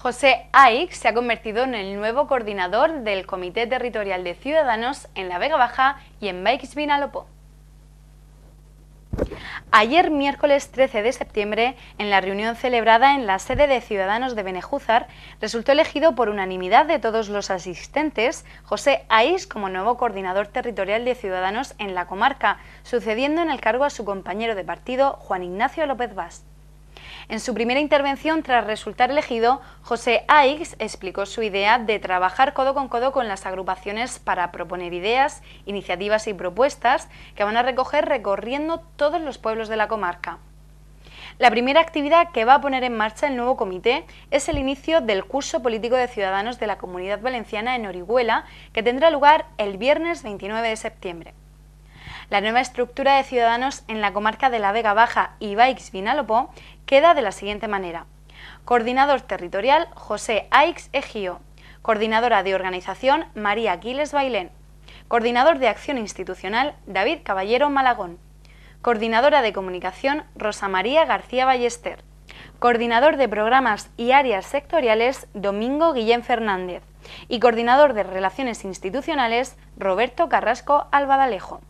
José Aix se ha convertido en el nuevo coordinador del Comité Territorial de Ciudadanos en La Vega Baja y en Baix Vinalopó. Ayer, miércoles 13 de septiembre, en la reunión celebrada en la sede de Ciudadanos de Benejúzar, resultó elegido por unanimidad de todos los asistentes José Aix como nuevo coordinador territorial de Ciudadanos en la comarca, sucediendo en el cargo a su compañero de partido Juan Ignacio López Vaz. En su primera intervención, tras resultar elegido, José Aix explicó su idea de trabajar codo con codo con las agrupaciones para proponer ideas, iniciativas y propuestas que van a recoger recorriendo todos los pueblos de la comarca. La primera actividad que va a poner en marcha el nuevo comité es el inicio del curso político de ciudadanos de la Comunidad Valenciana en Orihuela, que tendrá lugar el viernes 29 de septiembre. La nueva estructura de ciudadanos en la comarca de la Vega Baja y Baix Vinalopó queda de la siguiente manera. Coordinador territorial José Aix Ejío. Coordinadora de organización María Aquiles Bailén. Coordinador de acción institucional David Caballero Malagón. Coordinadora de comunicación Rosa María García Ballester. Coordinador de programas y áreas sectoriales Domingo Guillén Fernández. Y coordinador de relaciones institucionales Roberto Carrasco Albadalejo.